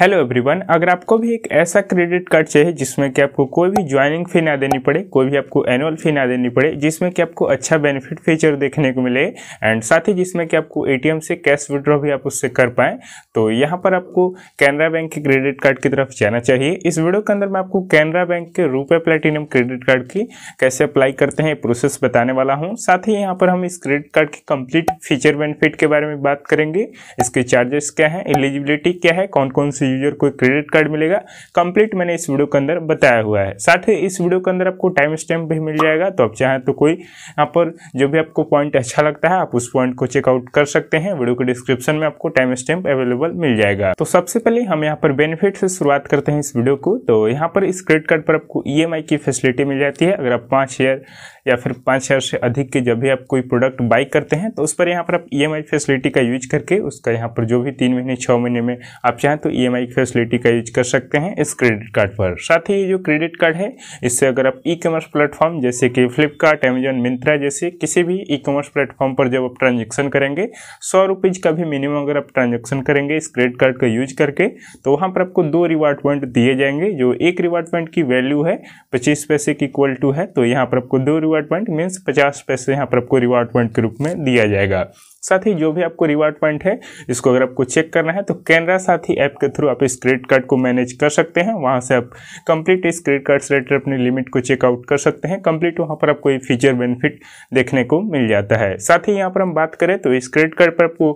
hello everyone अगर आपको भी एक ऐसा क्रेडिट कार्ड चाहिए जिसमें कि आपको कोई भी ज्वाइनिंग फ़ी ना देनी पड़े कोई भी आपको एनुअल फ़ी ना देनी पड़े जिसमें कि आपको अच्छा बेनिफिट फीचर देखने को मिले एंड साथ ही जिसमें कि आपको एटीएम से कैश विड्रॉ भी आप उससे कर पाएं तो यहाँ पर आपको कैनरा बैंक के क्रेडिट कार्ड की तरफ जाना चाहिए इस वीडियो के अंदर मैं आपको कैनरा बैंक के रूपे प्लेटिनियम क्रेडिट कार्ड की कैसे अप्लाई करते हैं प्रोसेस बताने वाला हूँ साथ ही यहाँ पर हम इस क्रेडिट कार्ड के कम्प्लीट फीचर बेनिफिट के बारे में बात करेंगे इसके चार्जेस क्या है एलिजिबिलिटी क्या है कौन कौन सी से यूजर को क्रेडिट कार्ड मिलेगा कंप्लीट मैंने इस वीडियो के अंदर बताया हुआ है साथ ही इस वीडियो के अंदर आपको टाइम स्टैम्प भी मिल जाएगा तो आप चाहें तो कोई यहाँ पर जो भी आपको पॉइंट अच्छा लगता है आप उस पॉइंट को चेकआउट कर सकते हैं वीडियो के डिस्क्रिप्शन में आपको टाइम स्टैम्प अवेलेबल मिल जाएगा तो सबसे पहले हम यहाँ पर बेनिफिट से शुरुआत करते हैं इस वीडियो को तो यहाँ पर इस क्रेडिट कार्ड पर आपको ई e की फैसिलिटी मिल जाती है अगर आप पाँच शेयर या फिर पाँच शेयर से अधिक के जब भी आप कोई प्रोडक्ट बाई करते हैं तो उस पर यहाँ पर आप ई e फैसिलिटी का यूज करके उसका यहाँ पर जो भी तीन महीने छः महीने में आप चाहें तो ई e ई फैसिलिटी का यूज कर सकते हैं इस क्रेडिट कार्ड पर साथ ही ये जो क्रेडिट कार्ड है इससे अगर आप ई कॉमर्स प्लेटफॉर्म जैसे कि फ्लिपकार्ट अमेजोन मिंत्रा जैसे किसी भी ई कॉमर्स प्लेटफॉर्म पर जब आप ट्रांजेक्शन करेंगे सौ रुपीज़ का भी मिनिमम अगर आप ट्रांजेक्शन करेंगे इस क्रेडिट कार्ड का यूज करके तो वहाँ पर आपको दो रिवार्ड पॉइंट दिए जाएंगे जो एक रिवार्ड पॉइंट की वैल्यू है पच्चीस पैसे की इक्वल टू है तो यहाँ पर आपको दो रिवार्ड पॉइंट मीन्स पचास पैसे यहाँ पर आपको रिवार्ड पॉइंट के रूप में दिया जाएगा साथ ही जो भी आपको रिवार्ड पॉइंट है इसको अगर आपको चेक करना है तो कैनरा साथ ही ऐप के थ्रू आप इस क्रेडिट कार्ड को मैनेज कर सकते हैं वहाँ से आप कंप्लीट इस क्रेडिट कार्ड से रिलेटेड अपनी लिमिट को चेकआउट कर सकते हैं कंप्लीट वहाँ पर आपको ये फीचर बेनिफिट देखने को मिल जाता है साथ ही यहाँ पर हम बात करें तो इस क्रेडिट कार्ड पर आपको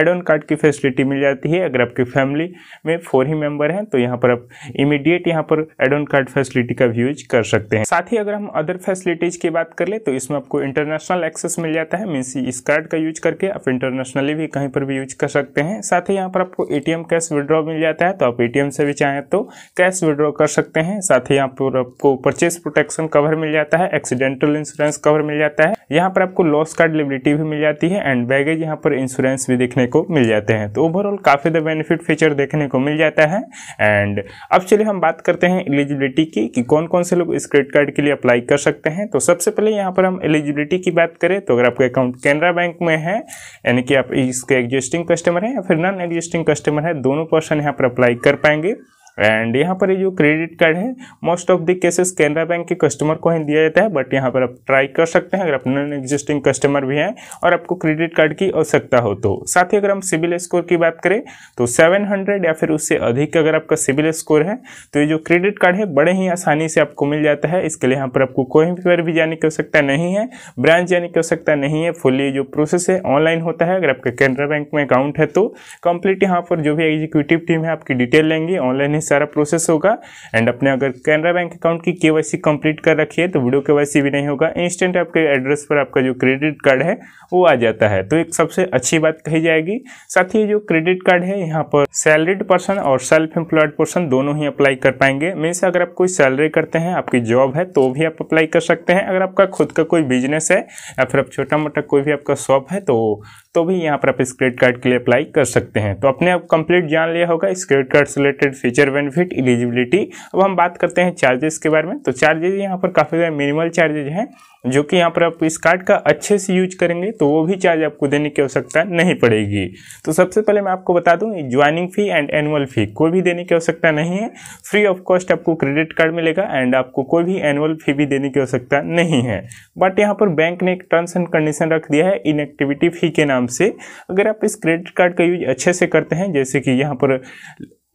एड ऑन कार्ड की फैसिलिटी मिल जाती है अगर आपकी फैमिली में फोर ही मेंबर हैं तो यहाँ पर आप इमीडिएट यहाँ पर एड ऑन कार्ड फैसिलिटी का भी यूज कर सकते हैं साथ ही अगर हम अदर फैसिलिटीज की बात कर ले तो इसमें आपको इंटरनेशनल एक्सेस मिल जाता है मीन्स इस कार्ड का यूज करके आप इंटरनेशनली भी कहीं पर भी यूज कर सकते हैं साथ ही यहाँ पर आपको एटीएम कैश विड्रॉ मिल जाता है तो आप एटीएम से भी चाहें तो कैश विड्रॉ कर सकते हैं साथ ही यहाँ पर आपको परचेस प्रोटेक्शन कवर मिल जाता है एक्सीडेंटल इंश्योरेंस कवर मिल जाता है यहाँ पर आपको लॉस कार्ड लिबिलिटी भी मिल जाती है एंड बैगेज यहाँ पर इंश्योरेंस भी देखने को मिल जाते हैं तो ओवरऑल काफ़ी द बेनिफिट फीचर देखने को मिल जाता है एंड अब चलिए हम बात करते हैं एलिजिबिलिटी की कि कौन कौन से लोग इस क्रेडिट कार्ड के लिए अप्लाई कर सकते हैं तो सबसे पहले यहाँ पर हम एलिजिबिलिटी की बात करें तो अगर आपका अकाउंट कैनरा बैंक में है यानी कि आप इसके एग्जिस्टिंग कस्टमर हैं या फिर नॉन एग्जिस्टिंग कस्टमर है दोनों पर्सन यहाँ पर अप्लाई कर पाएंगे एंड यहाँ पर ये जो क्रेडिट कार्ड है most of the cases Canara bank के कस्टमर को ही दिया जाता है बट यहाँ पर आप ट्राई कर सकते हैं अगर आप नॉन एग्जिस्टिंग कस्टमर भी हैं और आपको क्रेडिट कार्ड की आवश्यकता हो तो साथ ही अगर हम सिविल स्कोर की बात करें तो 700 या फिर उससे अधिक अगर आपका सिविल स्कोर है तो ये जो क्रेडिट कार्ड है बड़े ही आसानी से आपको मिल जाता है इसके लिए यहाँ पर आपको कोई पर भी जाने की आवश्यकता नहीं है ब्रांच जाने की आवश्यकता नहीं है फुल्ली जो प्रोसेस है ऑनलाइन होता है अगर आपका कैनरा बैंक में अकाउंट है तो कंप्लीट यहाँ पर जो भी एग्जीक्यूटिव टीम है आपकी डिटेल लेंगी ऑनलाइन सारा प्रोसेस होगा एंड अपने अगर कैनरा बैंक अकाउंट की केवाईसी कंप्लीट कर रखी है तो वीडियो केवाईसी भी नहीं होगा इंस्टेंट आपके एड्रेस पर आपका जो क्रेडिट कार्ड है वो आ जाता है तो एक सबसे अच्छी बात कही जाएगी साथ ही जो क्रेडिट कार्ड है यहाँ पर सैलरीड पर्सन और सेल्फ एम्प्लॉयड पर्सन दोनों ही अप्लाई कर पाएंगे मीन्स अगर आप कोई सैलरी करते हैं आपकी जॉब है तो भी आप अप्लाई कर सकते हैं अगर आपका खुद का कोई बिजनेस है या फिर आप छोटा मोटा कोई भी आपका शॉप है तो तो भी यहाँ पर आप इस क्रेडिट कार्ड के लिए अप्लाई कर सकते हैं तो अपने आप कंप्लीट जान लिया होगा इस क्रेडिट कार्ड से रिलेटेड फीचर बेनिफिट इलिजिबिलिटी अब हम बात करते हैं चार्जेस के बारे में तो चार्जेज यहाँ पर काफ़ी ज़्यादा मिनिमल चार्जेज हैं जो कि यहाँ पर आप इस कार्ड का अच्छे से यूज करेंगे तो वो भी चार्ज आपको देने की आवश्यकता नहीं पड़ेगी तो सबसे पहले मैं आपको बता दूँ joining fee and annual fee कोई भी देने की आवश्यकता नहीं है फ्री ऑफ कॉस्ट आपको क्रेडिट कार्ड मिलेगा एंड आपको कोई भी एनुअल फ़ी भी देने की आवश्यकता नहीं है बट यहाँ पर बैंक ने एक टर्म्स एंड कंडीशन रख दिया है इनएक्टिविटी फ़ी के नाम से अगर आप इस क्रेडिट कार्ड का यूज अच्छे से करते हैं जैसे कि यहाँ पर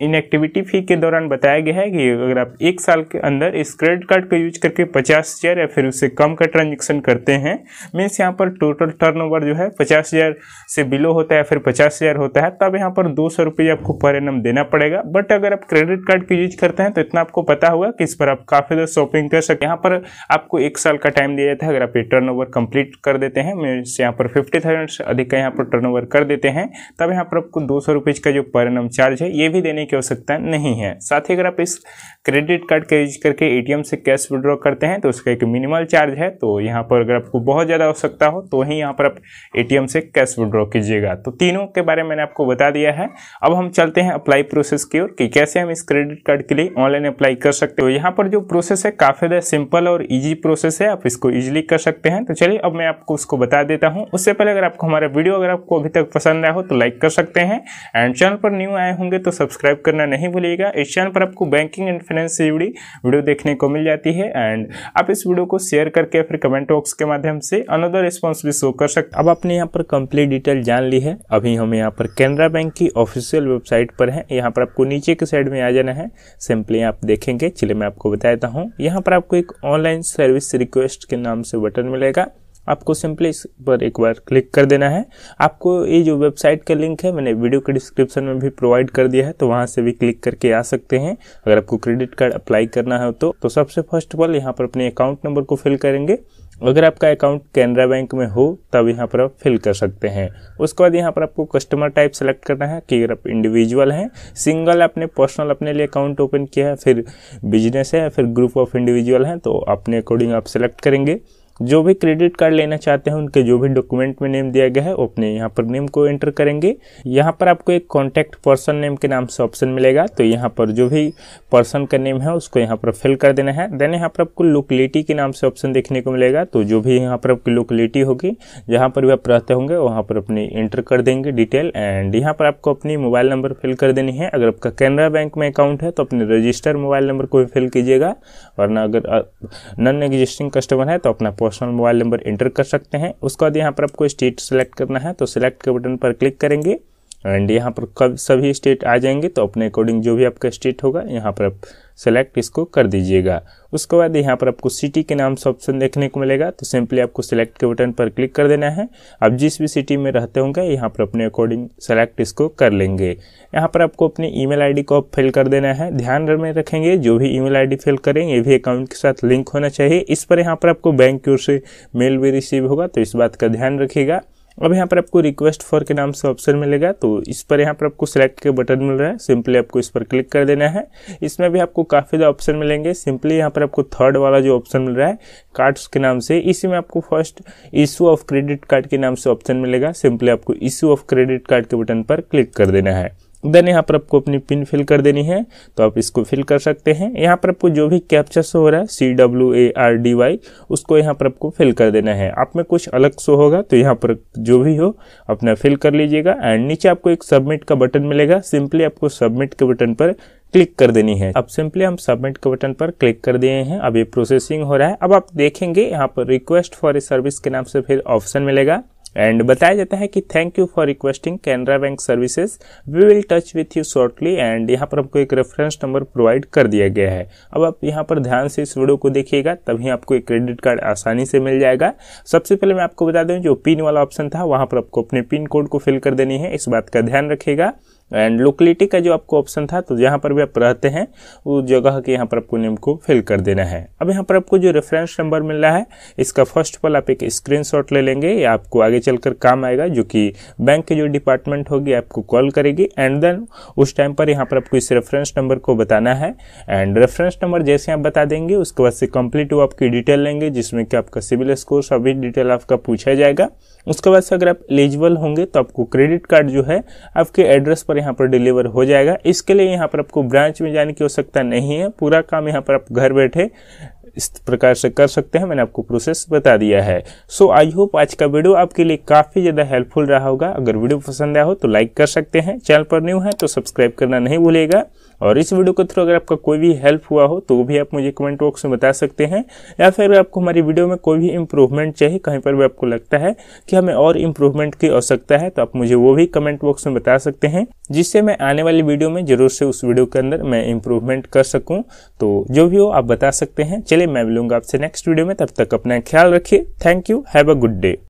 इनएक्टिविटी फी के दौरान बताया गया है कि अगर आप एक साल के अंदर इस क्रेडिट कार्ड का यूज करके पचास हज़ार या फिर उससे कम का ट्रांजेक्शन करते हैं मीन्स यहाँ पर टोटल टर्नओवर जो है पचास हज़ार से बिलो होता है फिर पचास हज़ार होता है तब यहाँ पर दो सौ रुपये आपको पर एनम देना पड़ेगा बट अगर आप क्रेडिट कार्ड का यूज करते हैं तो इतना आपको पता होगा कि इस पर आप काफ़ी देर शॉपिंग कर सकते यहाँ पर आपको एक साल का टाइम दिया जाता है अगर आप ये टर्न ओवर कंप्लीट कर देते हैं मीन्स यहाँ पर फिफ्टी थाउजेंड से अधिक का यहाँ पर टर्न ओवर कर देते हैं तब यहाँ पर आपको दो सौ रुपये का जो पर एनम चार्ज है ये भी देने की आवश्यकता नहीं है साथ ही अगर आप इस क्रेडिट कार्ड का यूज करके एटीएम से कैश विड्रॉ करते हैं तो उसका एक मिनिमल चार्ज है तो यहाँ पर अगर आपको बहुत ज़्यादा आवश्यकता हो तो ही यहाँ पर आप ए से कैश विड्रॉ कीजिएगा तो तीनों के बारे में मैंने आपको बता दिया है अब हम चलते हैं अप्लाई प्रोसेस की ओर कि कैसे हम इस क्रेडिट कार्ड के लिए ऑनलाइन अप्लाई कर सकते हो तो यहाँ पर जो प्रोसेस है काफ़ी ज्यादा सिंपल और ईजी प्रोसेस है आप इसको ईजिली कर सकते हैं तो चलिए अब मैं आपको उसको बता देता हूँ उससे पहले अगर आपको हमारा वीडियो अगर आपको अभी तक पसंद आया हो तो लाइक कर सकते हैं एंड चैनल पर न्यू आए होंगे तो सब्सक्राइब सब्सक्राइब करना नहीं भूलिएगा इस चैनल पर आपको बैंकिंग एंड फाइनेंस से जुड़ी वीडियो देखने को मिल जाती है एंड आप इस वीडियो को शेयर करके फिर कमेंट बॉक्स के माध्यम से अनदर रिस्पॉन्स भी शो कर सकते अब आपने यहाँ पर कंप्लीट डिटेल जान ली है अभी हम यहाँ पर कैनरा बैंक की ऑफिशियल वेबसाइट पर है यहाँ पर आपको नीचे के साइड में आ जाना है सिंपली आप देखेंगे चलिए मैं आपको बता हूँ यहाँ पर आपको एक ऑनलाइन सर्विस रिक्वेस्ट के नाम से बटन मिलेगा आपको सिंपली इस पर एक बार क्लिक कर देना है आपको ये जो वेबसाइट का लिंक है मैंने वीडियो के डिस्क्रिप्शन में भी प्रोवाइड कर दिया है तो वहाँ से भी क्लिक करके आ सकते हैं अगर आपको क्रेडिट कार्ड अप्लाई करना है तो, तो सबसे फर्स्ट ऑफ ऑल यहाँ पर अपने अकाउंट नंबर को फिल करेंगे अगर आपका अकाउंट कैनरा बैंक में हो तब यहाँ पर आप फिल कर सकते हैं उसके बाद यहाँ पर आपको कस्टमर टाइप सेलेक्ट करना है कि अगर आप इंडिविजुअल हैं सिंगल आपने पर्सनल अपने लिए अकाउंट ओपन किया है फिर बिजनेस है फिर ग्रुप ऑफ इंडिविजुअल हैं तो अपने अकॉर्डिंग आप सेलेक्ट करेंगे जो भी क्रेडिट कार्ड लेना चाहते हैं उनके जो भी डॉक्यूमेंट में नेम दिया गया है वो अपने यहाँ पर नेम को एंटर करेंगे यहाँ पर आपको एक कॉन्टैक्ट पर्सन नेम के नाम से ऑप्शन मिलेगा तो यहाँ पर जो भी पर्सन का नेम है उसको यहाँ पर फिल कर देना है देन यहाँ पर आपको लोकलिटी के नाम से ऑप्शन देखने को मिलेगा तो जो भी यहाँ पर आपकी लोकलिटी होगी जहाँ पर भी आप रहते होंगे वहाँ पर अपनी एंटर कर देंगे डिटेल एंड यहाँ पर आपको अपनी मोबाइल नंबर फिल कर देनी है अगर आपका कैनरा बैंक में अकाउंट है तो अपने रजिस्टर मोबाइल नंबर को भी फिल कीजिएगा वरना अगर नन एग्जिस्टिंग कस्टमर है तो अपना पर्सनल मोबाइल नंबर एंटर कर सकते हैं उसके बाद यहाँ पर आपको स्टेट सेलेक्ट करना है तो सिलेक्ट के बटन पर क्लिक करेंगे एंड यहाँ पर कब सभी स्टेट आ जाएंगे तो अपने अकॉर्डिंग जो भी आपका स्टेट होगा यहाँ पर आप सेलेक्ट इसको कर दीजिएगा उसके बाद यहाँ पर आपको सिटी के नाम से ऑप्शन देखने को मिलेगा तो सिंपली आपको सेलेक्ट के बटन पर क्लिक कर देना है आप जिस भी सिटी में रहते होंगे यहाँ पर अपने अकॉर्डिंग सेलेक्ट इसको कर लेंगे यहाँ पर आपको अपने ईमेल आईडी को फिल कर देना है ध्यान में रखेंगे जो भी ईमेल आईडी फिल करें ये भी अकाउंट के साथ लिंक होना चाहिए इस पर यहाँ पर आपको बैंक की ओर से मेल भी रिसीव होगा तो इस बात का ध्यान रखिएगा अब यहाँ पर आपको रिक्वेस्ट फॉर के नाम से ऑप्शन मिलेगा तो इस पर यहाँ पर आपको सेलेक्ट के बटन मिल रहा है सिंपली आपको इस पर क्लिक कर देना है इसमें भी आपको काफ़ी ज्यादा ऑप्शन मिलेंगे सिंपली यहाँ पर आपको थर्ड वाला जो ऑप्शन मिल रहा है कार्ड्स के नाम से इसी में आपको first issue of credit card के नाम से ऑप्शन मिलेगा सिंपली आपको इशू ऑफ क्रेडिट कार्ड के बटन पर क्लिक कर देना है देन यहाँ पर आपको अपनी पिन फिल कर देनी है तो आप इसको फिल कर सकते हैं यहाँ पर आपको जो भी कैप्चर शो हो रहा है C W A R D Y उसको यहाँ पर आपको फिल कर देना है आप में कुछ अलग शो होगा तो यहाँ पर जो भी हो अपना फिल कर लीजिएगा एंड नीचे आपको एक सबमिट का बटन मिलेगा सिंपली आपको सबमिट के बटन पर क्लिक कर देनी है अब सिंपली हम सबमिट के बटन पर क्लिक कर दिए हैं अब ये प्रोसेसिंग हो रहा है अब आप देखेंगे यहाँ पर रिक्वेस्ट फॉर ए सर्विस के नाम से फिर ऑप्शन मिलेगा एंड बताया जाता है कि thank you for requesting Canara bank services we will touch with you shortly and यहाँ पर आपको एक रेफरेंस नंबर प्रोवाइड कर दिया गया है अब आप यहाँ पर ध्यान से इस वीडियो को देखिएगा तभी आपको एक क्रेडिट कार्ड आसानी से मिल जाएगा सबसे पहले मैं आपको बता दूँ जो पिन वाला ऑप्शन था वहाँ पर आपको अपने पिन कोड को फिल कर देनी है इस बात का ध्यान रखेगा एंड लोकेलिटी का जो आपको ऑप्शन था तो जहाँ पर भी आप रहते हैं वो जगह के यहाँ पर आपको नेम को फिल कर देना है अब यहाँ पर आपको जो रेफरेंस नंबर मिल रहा है इसका फर्स्ट ऑफ ऑल आप एक स्क्रीन ले लेंगे या आपको आगे चलकर काम आएगा जो कि बैंक की जो डिपार्टमेंट होगी आपको कॉल करेगी एंड देन उस टाइम पर यहाँ पर आपको इस रेफरेंस नंबर को बताना है एंड रेफरेंस नंबर जैसे आप बता देंगे उसके बाद से कंप्लीट वो आपकी डिटेल लेंगे जिसमें कि आपका सिविल स्कोर सभी डिटेल आपका पूछा जाएगा उसके बाद से अगर आप एलिजिबल होंगे तो आपको क्रेडिट कार्ड जो है आपके एड्रेस पर यहाँ पर डिलीवर हो जाएगा इसके लिए यहाँ पर आपको ब्रांच में जाने की आवश्यकता नहीं है पूरा काम यहाँ पर आप घर बैठे इस प्रकार से कर सकते हैं मैंने आपको प्रोसेस बता दिया है सो आई होप आज का वीडियो आपके लिए काफ़ी ज़्यादा हेल्पफुल रहा होगा अगर वीडियो पसंद आया हो तो लाइक कर सकते हैं चैनल पर न्यू है तो सब्सक्राइब करना नहीं भूलेगा और इस वीडियो के थ्रू अगर आपका कोई भी हेल्प हुआ हो तो भी आप मुझे कमेंट बॉक्स में बता सकते हैं या फिर आपको हमारी वीडियो में कोई भी इम्प्रूवमेंट चाहिए कहीं पर भी आपको लगता है कि हमें और इम्प्रूवमेंट की आवश्यकता है तो आप मुझे वो भी कमेंट बॉक्स में बता सकते हैं जिससे मैं आने वाली वीडियो में जरूर से उस वीडियो के अंदर मैं इम्प्रूवमेंट कर सकूँ तो जो भी हो आप बता सकते हैं लिए मैं मिलूंगा आपसे नेक्स्ट वीडियो में तब तक अपना ख्याल रखिए thank you have a good day